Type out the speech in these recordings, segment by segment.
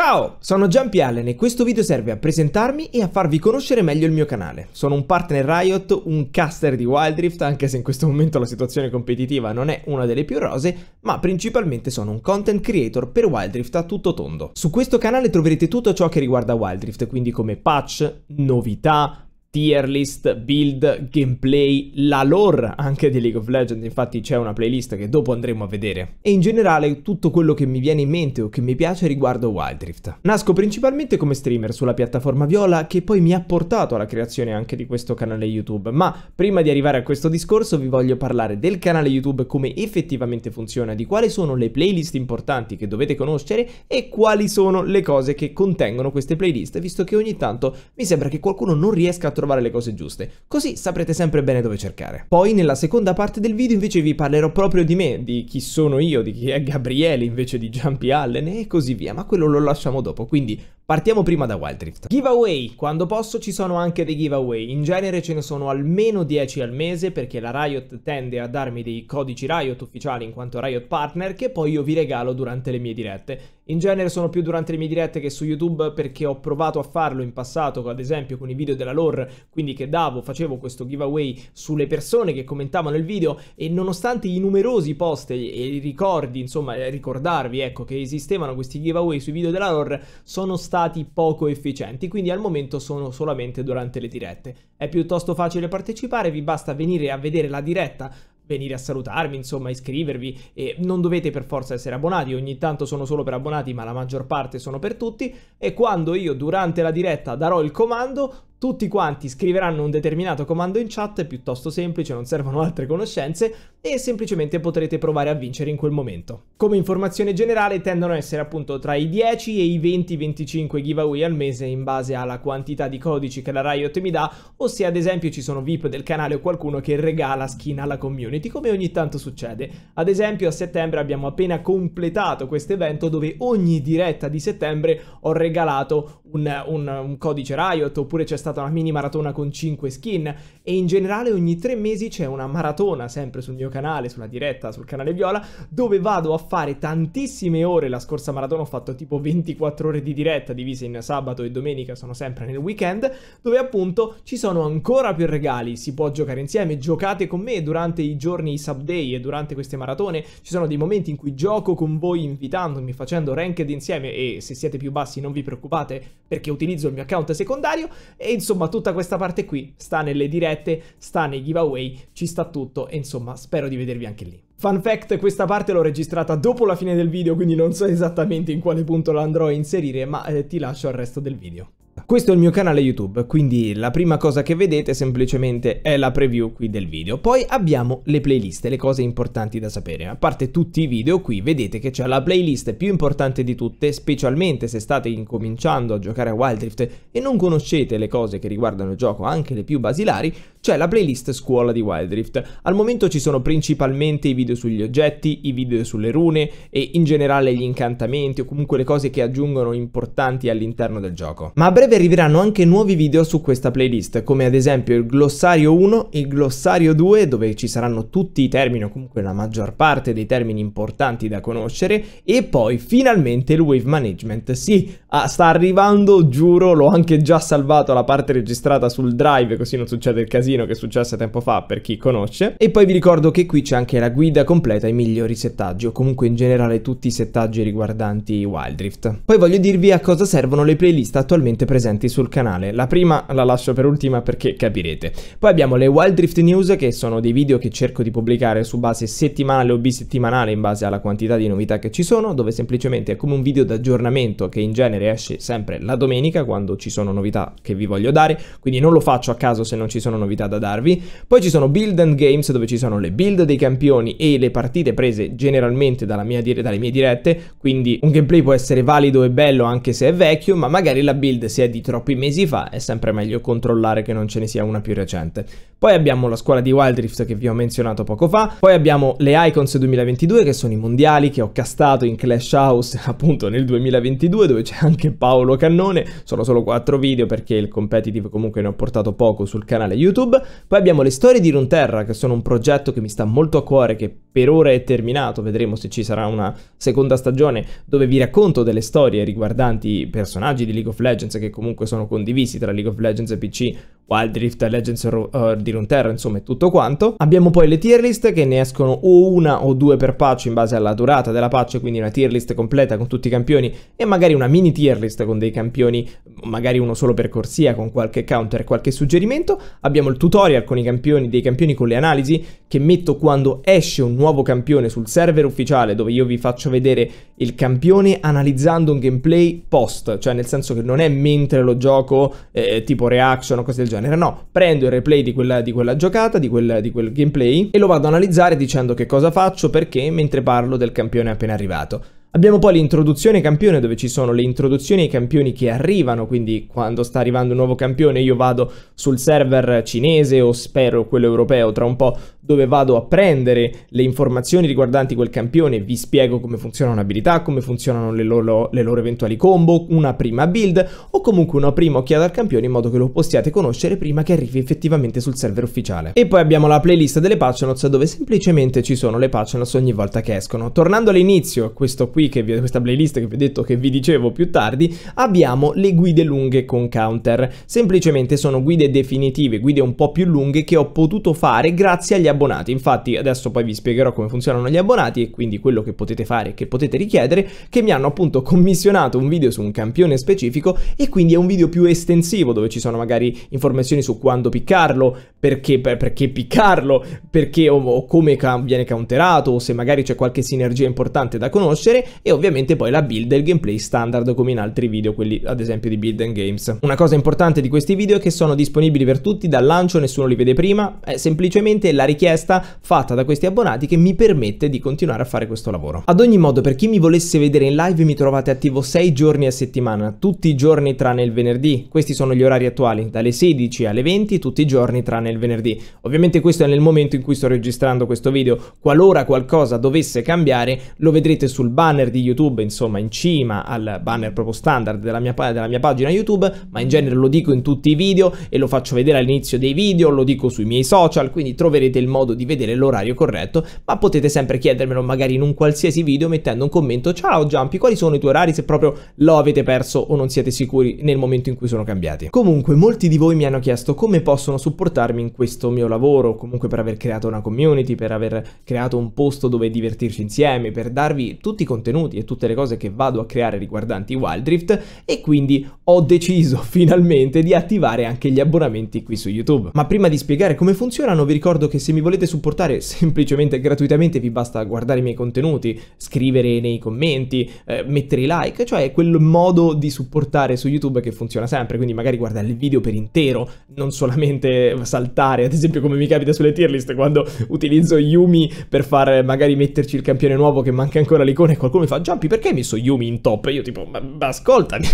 Ciao, sono Giampi Allen e questo video serve a presentarmi e a farvi conoscere meglio il mio canale. Sono un partner Riot, un caster di Wild Rift, anche se in questo momento la situazione competitiva non è una delle più rose, ma principalmente sono un content creator per Wild Rift a tutto tondo. Su questo canale troverete tutto ciò che riguarda Wild Rift, quindi come patch, novità, tier list, build, gameplay, la lore anche di League of Legends, infatti c'è una playlist che dopo andremo a vedere. E in generale tutto quello che mi viene in mente o che mi piace riguardo Wild Rift. Nasco principalmente come streamer sulla piattaforma Viola che poi mi ha portato alla creazione anche di questo canale YouTube, ma prima di arrivare a questo discorso vi voglio parlare del canale YouTube come effettivamente funziona, di quali sono le playlist importanti che dovete conoscere e quali sono le cose che contengono queste playlist, visto che ogni tanto mi sembra che qualcuno non riesca a trovare trovare le cose giuste, così saprete sempre bene dove cercare. Poi nella seconda parte del video invece vi parlerò proprio di me, di chi sono io, di chi è Gabriele invece di Jumpy Allen e così via, ma quello lo lasciamo dopo, quindi partiamo prima da Wildrift. Giveaway, quando posso ci sono anche dei giveaway, in genere ce ne sono almeno 10 al mese perché la Riot tende a darmi dei codici Riot ufficiali in quanto Riot Partner che poi io vi regalo durante le mie dirette in genere sono più durante le mie dirette che su YouTube perché ho provato a farlo in passato, ad esempio con i video della lore, quindi che davo, facevo questo giveaway sulle persone che commentavano il video e nonostante i numerosi post e i ricordi, insomma, eh, ricordarvi ecco che esistevano questi giveaway sui video della lore, sono stati poco efficienti, quindi al momento sono solamente durante le dirette. È piuttosto facile partecipare, vi basta venire a vedere la diretta venire a salutarmi, insomma, iscrivervi e non dovete per forza essere abbonati, ogni tanto sono solo per abbonati, ma la maggior parte sono per tutti e quando io durante la diretta darò il comando, tutti quanti scriveranno un determinato comando in chat, è piuttosto semplice, non servono altre conoscenze, e semplicemente potrete provare a vincere in quel momento. Come informazione generale tendono a essere appunto tra i 10 e i 20-25 giveaway al mese in base alla quantità di codici che la Riot mi dà, o se ad esempio ci sono VIP del canale o qualcuno che regala skin alla community, come ogni tanto succede. Ad esempio a settembre abbiamo appena completato questo evento dove ogni diretta di settembre ho regalato un, un, un, codice Riot, oppure c'è stata una mini maratona con 5 skin e in generale ogni 3 mesi c'è una maratona sempre sul mio canale, sulla diretta, sul canale Viola, dove vado a fare tantissime ore, la scorsa maratona ho fatto tipo 24 ore di diretta divise in sabato e domenica, sono sempre nel weekend, dove appunto ci sono ancora più regali, si può giocare insieme, giocate con me durante i giorni i sub day e durante queste maratone, ci sono dei momenti in cui gioco con voi invitandomi, facendo ranked insieme e se siete più bassi non vi preoccupate perché utilizzo il mio account secondario e insomma tutta questa parte qui sta nelle dirette, sta nei giveaway, ci sta tutto e insomma spero di vedervi anche lì. Fun fact, questa parte l'ho registrata dopo la fine del video, quindi non so esattamente in quale punto la andrò a inserire, ma eh, ti lascio al resto del video. Questo è il mio canale YouTube, quindi la prima cosa che vedete semplicemente è la preview qui del video. Poi abbiamo le playlist, le cose importanti da sapere. A parte tutti i video qui, vedete che c'è la playlist più importante di tutte, specialmente se state incominciando a giocare a Wild Rift e non conoscete le cose che riguardano il gioco, anche le più basilari, c'è la playlist scuola di Wild Rift. Al momento ci sono principalmente i video sugli oggetti, i video sulle rune e in generale gli incantamenti o comunque le cose che aggiungono importanti all'interno del gioco. Ma a breve breve arriveranno anche nuovi video su questa playlist, come ad esempio il glossario 1, il glossario 2, dove ci saranno tutti i termini, o comunque la maggior parte dei termini importanti da conoscere, e poi finalmente il wave management. Sì, ah, sta arrivando, giuro, l'ho anche già salvato la parte registrata sul drive, così non succede il casino che è successo tempo fa per chi conosce. E poi vi ricordo che qui c'è anche la guida completa ai migliori settaggi, o comunque in generale tutti i settaggi riguardanti Wildrift. Poi voglio dirvi a cosa servono le playlist attualmente presenti presenti sul canale. La prima la lascio per ultima perché capirete. Poi abbiamo le Wild Drift News che sono dei video che cerco di pubblicare su base settimanale o bisettimanale in base alla quantità di novità che ci sono, dove semplicemente è come un video d'aggiornamento che in genere esce sempre la domenica quando ci sono novità che vi voglio dare, quindi non lo faccio a caso se non ci sono novità da darvi. Poi ci sono Build and Games dove ci sono le build dei campioni e le partite prese generalmente mia, dalle mie dirette, quindi un gameplay può essere valido e bello anche se è vecchio, ma magari la build si è di troppi mesi fa, è sempre meglio controllare che non ce ne sia una più recente. Poi abbiamo la scuola di Wild Rift che vi ho menzionato poco fa, poi abbiamo le Icons 2022 che sono i mondiali che ho castato in Clash House appunto nel 2022 dove c'è anche Paolo Cannone, sono solo 4 video perché il competitive comunque ne ho portato poco sul canale YouTube. Poi abbiamo le storie di Runterra che sono un progetto che mi sta molto a cuore che per ora è terminato, vedremo se ci sarà una seconda stagione dove vi racconto delle storie riguardanti personaggi di League of Legends che che comunque sono condivisi tra League of Legends e PC, Wild Rift, Legends eh, di Runeterra, insomma tutto quanto. Abbiamo poi le tier list che ne escono o una o due per patch in base alla durata della patch, quindi una tier list completa con tutti i campioni e magari una mini tier list con dei campioni, magari uno solo per corsia con qualche counter, qualche suggerimento. Abbiamo il tutorial con i campioni, dei campioni con le analisi che metto quando esce un nuovo campione sul server ufficiale dove io vi faccio vedere il campione analizzando un gameplay post, cioè nel senso che non è mentre lo gioco eh, tipo reaction o cose del genere, no, prendo il replay di quella, di quella giocata, di quel, di quel gameplay e lo vado ad analizzare dicendo che cosa faccio, perché, mentre parlo del campione appena arrivato. Abbiamo poi l'introduzione campione dove ci sono le introduzioni ai campioni che arrivano, quindi quando sta arrivando un nuovo campione io vado sul server cinese o spero quello europeo, tra un po' dove vado a prendere le informazioni riguardanti quel campione, vi spiego come funziona un'abilità, come funzionano le loro, le loro eventuali combo, una prima build o comunque una prima occhiata al campione in modo che lo possiate conoscere prima che arrivi effettivamente sul server ufficiale. E poi abbiamo la playlist delle patch notes dove semplicemente ci sono le patch notes ogni volta che escono. Tornando all'inizio, questo qui, che vi, questa playlist che vi ho detto che vi dicevo più tardi, abbiamo le guide lunghe con counter. Semplicemente sono guide definitive, guide un po' più lunghe che ho potuto fare grazie agli abbonamenti abbonati. Infatti adesso poi vi spiegherò come funzionano gli abbonati e quindi quello che potete fare e che potete richiedere, che mi hanno appunto commissionato un video su un campione specifico e quindi è un video più estensivo dove ci sono magari informazioni su quando piccarlo, perché, perché piccarlo, perché o, o come ca- viene counterato o se magari c'è qualche sinergia importante da conoscere e ovviamente poi la build e il gameplay standard come in altri video, quelli ad esempio di Build and Games. Una cosa importante di questi video è che sono disponibili per tutti dal lancio, nessuno li vede prima, è semplicemente la richiesta richiesta fatta da questi abbonati che mi permette di continuare a fare questo lavoro. Ad ogni modo, per chi mi volesse vedere in live, mi trovate attivo 6 giorni a settimana, tutti i giorni tranne il venerdì. Questi sono gli orari attuali, dalle 16 alle 20, tutti i giorni tranne il venerdì. Ovviamente questo è nel momento in cui sto registrando questo video. Qualora qualcosa dovesse cambiare, lo vedrete sul banner di YouTube, insomma, in cima al banner proprio standard della mia, della mia pagina YouTube, ma in genere lo dico in tutti i video e lo faccio vedere all'inizio dei video, lo dico sui miei social, quindi troverete il modo modo di vedere l'orario corretto, ma potete sempre chiedermelo magari in un qualsiasi video mettendo un commento ciao Giampi quali sono i tuoi orari se proprio lo avete perso o non siete sicuri nel momento in cui sono cambiati. Comunque molti di voi mi hanno chiesto come possono supportarmi in questo mio lavoro, comunque per aver creato una community, per aver creato un posto dove divertirci insieme, per darvi tutti i contenuti e tutte le cose che vado a creare riguardanti Wildrift e quindi ho deciso finalmente di attivare anche gli abbonamenti qui su YouTube. Ma prima di spiegare come funzionano vi ricordo che se mi mi volete supportare semplicemente gratuitamente vi basta guardare i miei contenuti, scrivere nei commenti, eh, mettere i like, cioè quel modo di supportare su YouTube che funziona sempre, quindi magari guardare il video per intero, non solamente saltare, ad esempio come mi capita sulle tier list quando utilizzo Yumi per far magari metterci il campione nuovo che manca ancora l'icona e qualcuno mi fa Giampi perché hai messo Yumi in top? E io tipo ma, ma ascoltami.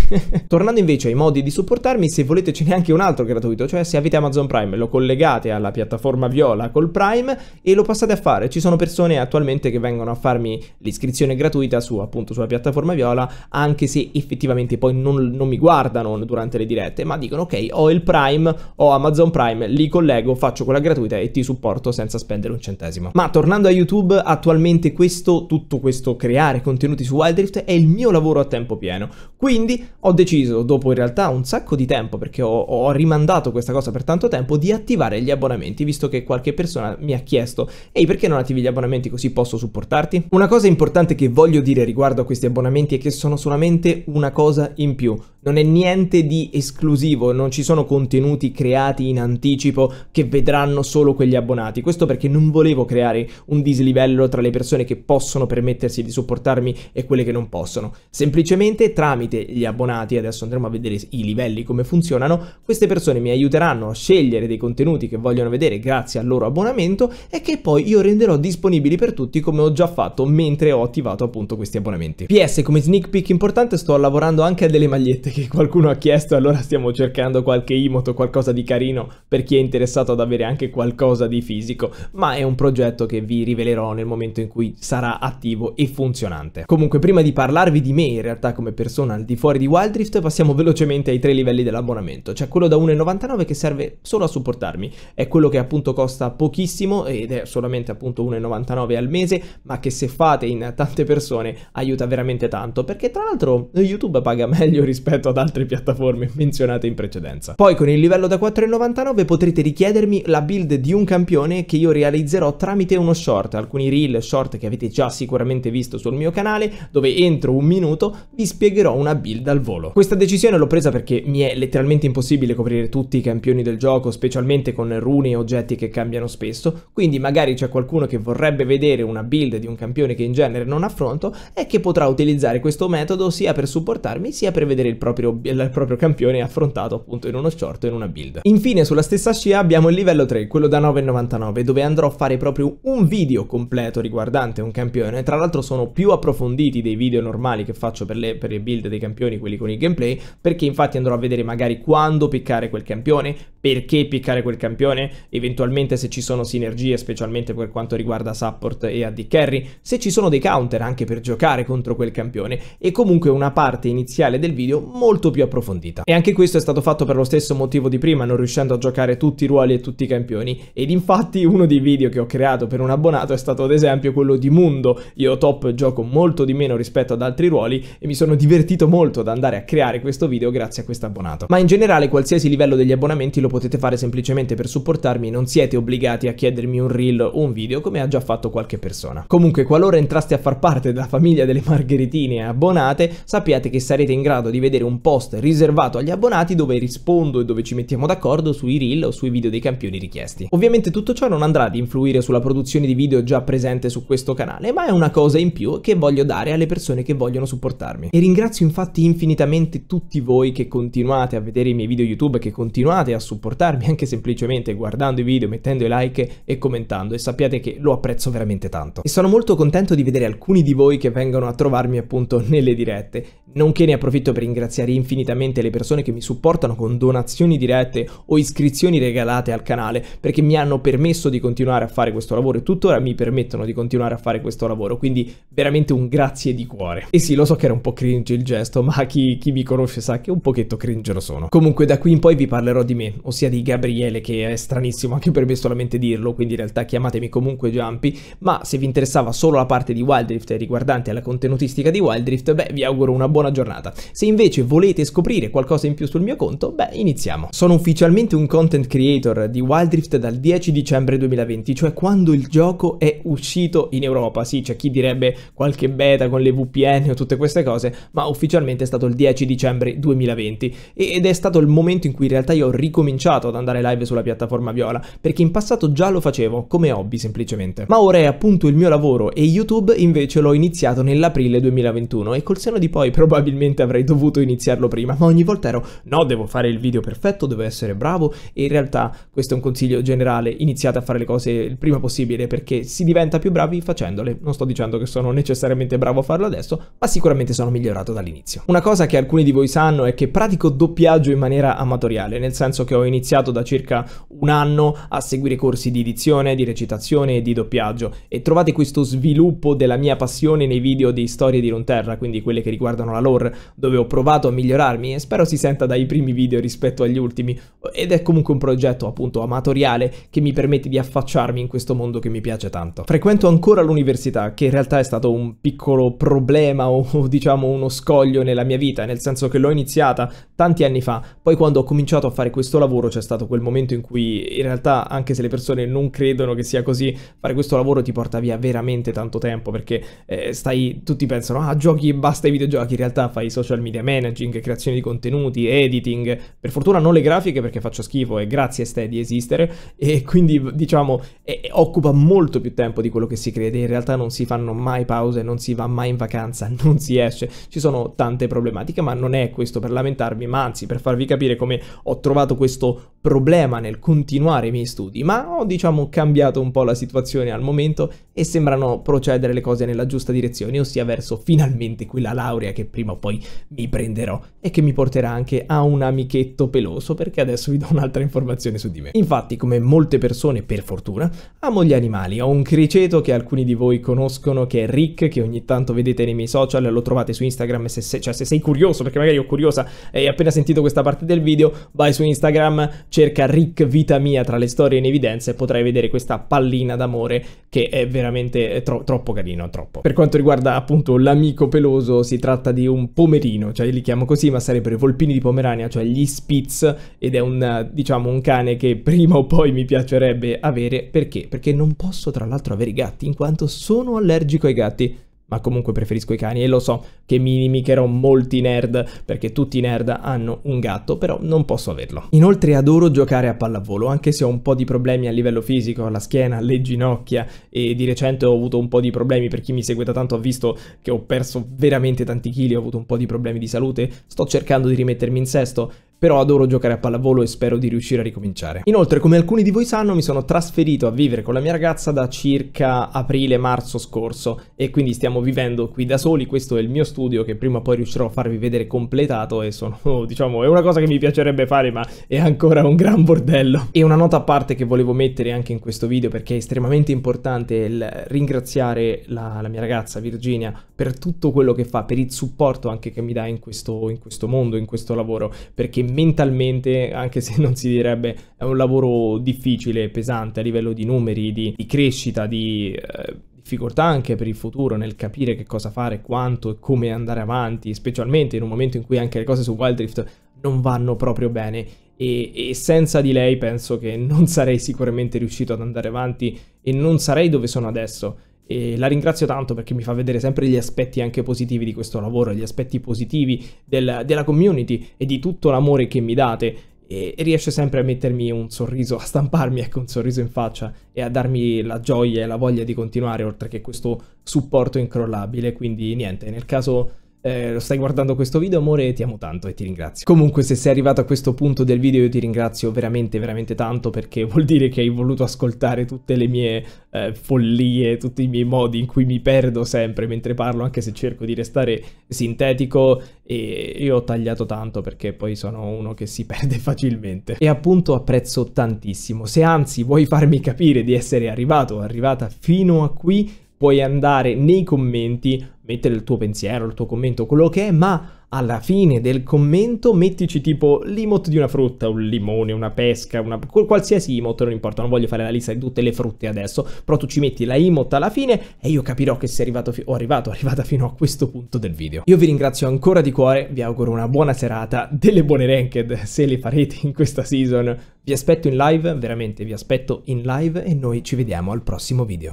Tornando invece ai modi di supportarmi, se volete ce n'è anche un altro gratuito, cioè se avete Amazon Prime lo collegate alla piattaforma viola col Prime e lo passate a fare. Ci sono persone attualmente che vengono a farmi l'iscrizione gratuita su appunto sulla piattaforma Viola, anche se effettivamente poi non, non mi guardano durante le dirette, ma dicono ok, ho il Prime, ho Amazon Prime, li collego, faccio quella gratuita e ti supporto senza spendere un centesimo. Ma tornando a YouTube, attualmente questo, tutto questo creare contenuti su Wildrift è il mio lavoro a tempo pieno. Quindi ho deciso, dopo in realtà un sacco di tempo, perché ho, ho rimandato questa cosa per tanto tempo, di attivare gli abbonamenti, visto che qualche persona persona mi ha chiesto ehi perché non attivi gli abbonamenti così posso supportarti? Una cosa importante che voglio dire riguardo a questi abbonamenti è che sono solamente una cosa in più, non è niente di esclusivo, non ci sono contenuti creati in anticipo che vedranno solo quegli abbonati. Questo perché non volevo creare un dislivello tra le persone che possono permettersi di supportarmi e quelle che non possono. Semplicemente tramite gli abbonati, adesso andremo a vedere i livelli come funzionano, queste persone mi aiuteranno a scegliere dei contenuti che vogliono vedere grazie al loro abbonamento e che poi io renderò disponibili per tutti come ho già fatto mentre ho attivato appunto questi abbonamenti. PS come sneak peek importante sto lavorando anche a delle magliette che qualcuno ha chiesto, allora stiamo cercando qualche imoto, qualcosa di carino per chi è interessato ad avere anche qualcosa di fisico, ma è un progetto che vi rivelerò nel momento in cui sarà attivo e funzionante. Comunque prima di parlarvi di me in realtà come persona al di fuori di Wildrift passiamo velocemente ai tre livelli dell'abbonamento, c'è quello da 1,99 che serve solo a supportarmi, è quello che appunto costa pochissimo ed è solamente appunto 1,99 al mese, ma che se fate in tante persone aiuta veramente tanto, perché tra l'altro YouTube paga meglio rispetto rispetto ad altre piattaforme menzionate in precedenza. Poi con il livello da 4,99 potrete richiedermi la build di un campione che io realizzerò tramite uno short, alcuni reel short che avete già sicuramente visto sul mio canale, dove entro un minuto vi spiegherò una build al volo. Questa decisione l'ho presa perché mi è letteralmente impossibile coprire tutti i campioni del gioco, specialmente con rune e oggetti che cambiano spesso, quindi magari c'è qualcuno che vorrebbe vedere una build di un campione che in genere non affronto e che potrà utilizzare questo metodo sia per supportarmi sia per vedere il proprio proprio, il proprio campione affrontato appunto in uno short o in una build. Infine sulla stessa scia abbiamo il livello 3, quello da 9,99 dove andrò a fare proprio un video completo riguardante un campione, tra l'altro sono più approfonditi dei video normali che faccio per le, per le build dei campioni, quelli con il gameplay, perché infatti andrò a vedere magari quando piccare quel campione, perché piccare quel campione, eventualmente se ci sono sinergie specialmente per quanto riguarda support e AD carry, se ci sono dei counter anche per giocare contro quel campione e comunque una parte iniziale del video molto più approfondita. E anche questo è stato fatto per lo stesso motivo di prima, non riuscendo a giocare tutti i ruoli e tutti i campioni. Ed infatti uno dei video che ho creato per un abbonato è stato ad esempio quello di Mundo. Io top gioco molto di meno rispetto ad altri ruoli e mi sono divertito molto ad andare a creare questo video grazie a questo abbonato. Ma in generale qualsiasi livello degli abbonamenti lo potete fare semplicemente per supportarmi, non siete obbligati a chiedermi un reel o un video come ha già fatto qualche persona. Comunque qualora entraste a far parte della famiglia delle margheritine abbonate sappiate che sarete in grado di vedere un post riservato agli abbonati dove rispondo e dove ci mettiamo d'accordo sui reel o sui video dei campioni richiesti. Ovviamente tutto ciò non andrà ad influire sulla produzione di video già presente su questo canale, ma è una cosa in più che voglio dare alle persone che vogliono supportarmi. E ringrazio infatti infinitamente tutti voi che continuate a vedere i miei video YouTube, che continuate a supportarmi anche semplicemente guardando i video, mettendo i like e commentando e sappiate che lo apprezzo veramente tanto. E sono molto contento di vedere alcuni di voi che vengono a trovarmi appunto nelle dirette Nonché ne approfitto per ringraziare infinitamente le persone che mi supportano con donazioni dirette o iscrizioni regalate al canale, perché mi hanno permesso di continuare a fare questo lavoro e tuttora mi permettono di continuare a fare questo lavoro, quindi veramente un grazie di cuore. E sì, lo so che era un po' cringe il gesto, ma chi, chi mi conosce sa che un pochetto cringe lo sono. Comunque da qui in poi vi parlerò di me, ossia di Gabriele, che è stranissimo anche per me solamente dirlo, quindi in realtà chiamatemi comunque Jumpy, ma se vi interessava solo la parte di Wildrift riguardante alla contenutistica di Wildrift, beh vi auguro una buona buona giornata. Se invece volete scoprire qualcosa in più sul mio conto, beh, iniziamo. Sono ufficialmente un content creator di Wild Rift dal 10 dicembre 2020, cioè quando il gioco è uscito in Europa. Sì, c'è chi direbbe qualche beta con le VPN o tutte queste cose, ma ufficialmente è stato il 10 dicembre 2020 ed è stato il momento in cui in realtà io ho ricominciato ad andare live sulla piattaforma Viola, perché in passato già lo facevo come hobby semplicemente. Ma ora è appunto il mio lavoro e YouTube invece l'ho iniziato nell'aprile 2021 e col seno di poi probabilmente probabilmente avrei dovuto iniziarlo prima, ma ogni volta ero no, devo fare il video perfetto, devo essere bravo e in realtà questo è un consiglio generale, iniziate a fare le cose il prima possibile perché si diventa più bravi facendole. Non sto dicendo che sono necessariamente bravo a farlo adesso, ma sicuramente sono migliorato dall'inizio. Una cosa che alcuni di voi sanno è che pratico doppiaggio in maniera amatoriale, nel senso che ho iniziato da circa un anno a seguire corsi di edizione, di recitazione e di doppiaggio e trovate questo sviluppo della mia passione nei video di storie di Lonterra, quindi quelle che riguardano una lore dove ho provato a migliorarmi e spero si senta dai primi video rispetto agli ultimi ed è comunque un progetto appunto amatoriale che mi permette di affacciarmi in questo mondo che mi piace tanto. Frequento ancora l'università che in realtà è stato un piccolo problema o diciamo uno scoglio nella mia vita nel senso che l'ho iniziata tanti anni fa poi quando ho cominciato a fare questo lavoro c'è stato quel momento in cui in realtà anche se le persone non credono che sia così fare questo lavoro ti porta via veramente tanto tempo perché eh, stai tutti pensano ah giochi e basta i videogiochi in realtà realtà fai social media managing, creazione di contenuti, editing, per fortuna non le grafiche perché faccio schifo e grazie a ste di esistere e quindi diciamo e, occupa molto più tempo di quello che si crede, in realtà non si fanno mai pause, non si va mai in vacanza, non si esce, ci sono tante problematiche ma non è questo per lamentarmi ma anzi per farvi capire come ho trovato questo problema nel continuare i miei studi ma ho diciamo cambiato un po' la situazione al momento e sembrano procedere le cose nella giusta direzione ossia verso finalmente quella laurea che prima o poi mi prenderò e che mi porterà anche a un amichetto peloso perché adesso vi do un'altra informazione su di me. Infatti come molte persone per fortuna amo gli animali, ho un criceto che alcuni di voi conoscono che è Rick che ogni tanto vedete nei miei social, lo trovate su Instagram se, se, cioè se sei curioso perché magari ho curiosa e hai appena sentito questa parte del video vai su Instagram, cerca Rick Vita Mia tra le storie in evidenza e potrai vedere questa pallina d'amore che è veramente tro- troppo carino, troppo. Per quanto riguarda appunto l'amico peloso, si tratta di un pomerino, cioè li chiamo così, ma sarebbero i volpini di Pomerania, cioè gli Spitz, ed è un, diciamo, un cane che prima o poi mi piacerebbe avere, perché? Perché non posso tra l'altro avere i gatti, in quanto sono allergico ai gatti ma comunque preferisco i cani e lo so che mi inimicherò molti nerd perché tutti i nerd hanno un gatto, però non posso averlo. Inoltre adoro giocare a pallavolo, anche se ho un po' di problemi a livello fisico, alla schiena, alle ginocchia e di recente ho avuto un po' di problemi, per chi mi segue da tanto ha visto che ho perso veramente tanti chili, ho avuto un po' di problemi di salute, sto cercando di rimettermi in sesto però adoro giocare a pallavolo e spero di riuscire a ricominciare. Inoltre, come alcuni di voi sanno, mi sono trasferito a vivere con la mia ragazza da circa aprile-marzo scorso e quindi stiamo vivendo qui da soli, questo è il mio studio che prima o poi riuscirò a farvi vedere completato e sono, diciamo, è una cosa che mi piacerebbe fare ma è ancora un gran bordello. E una nota a parte che volevo mettere anche in questo video perché è estremamente importante il ringraziare la, la mia ragazza Virginia per tutto quello che fa, per il supporto anche che mi dà in questo, in questo mondo, in questo lavoro, perché mentalmente, anche se non si direbbe, è un lavoro difficile, pesante a livello di numeri, di, di crescita, di eh, difficoltà anche per il futuro nel capire che cosa fare, quanto e come andare avanti, specialmente in un momento in cui anche le cose su Wild Rift non vanno proprio bene e, e, senza di lei penso che non sarei sicuramente riuscito ad andare avanti e non sarei dove sono adesso e la ringrazio tanto perché mi fa vedere sempre gli aspetti anche positivi di questo lavoro, gli aspetti positivi del, della community e di tutto l'amore che mi date e, e riesce sempre a mettermi un sorriso, a stamparmi ecco un sorriso in faccia e a darmi la gioia e la voglia di continuare oltre che questo supporto incrollabile, quindi niente, nel caso eh, stai guardando questo video amore ti amo tanto e ti ringrazio. Comunque se sei arrivato a questo punto del video io ti ringrazio veramente veramente tanto perché vuol dire che hai voluto ascoltare tutte le mie eh, follie, tutti i miei modi in cui mi perdo sempre mentre parlo anche se cerco di restare sintetico e io ho tagliato tanto perché poi sono uno che si perde facilmente e appunto apprezzo tantissimo. Se anzi vuoi farmi capire di essere arrivato arrivata fino a qui puoi andare nei commenti, mettere il tuo pensiero, il tuo commento, quello che è, ma alla fine del commento mettici tipo l'imot di una frutta, un limone, una pesca, una... qualsiasi imot, non importa, non voglio fare la lista di tutte le frutte adesso, però tu ci metti la imot alla fine e io capirò che sei arrivato, fi- o arrivato, arrivata fino a questo punto del video. Io vi ringrazio ancora di cuore, vi auguro una buona serata, delle buone ranked se le farete in questa season, vi aspetto in live, veramente vi aspetto in live e noi ci vediamo al prossimo video.